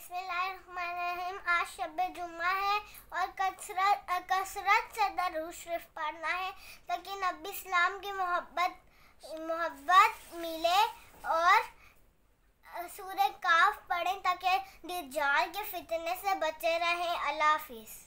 बिस्मिल्लाहिर्रहमानिर्रहीम आज शब जुम्मा है और कसरत कसरत से दरूज शरीफ पढ़ना है ताकि नबी इस्लाम की मोहब्बत मोहब्बत मिले और सूर्य काफ पढ़ें ताकि दिजाल के फितने से बचे रहें अल्लाह हाफिज़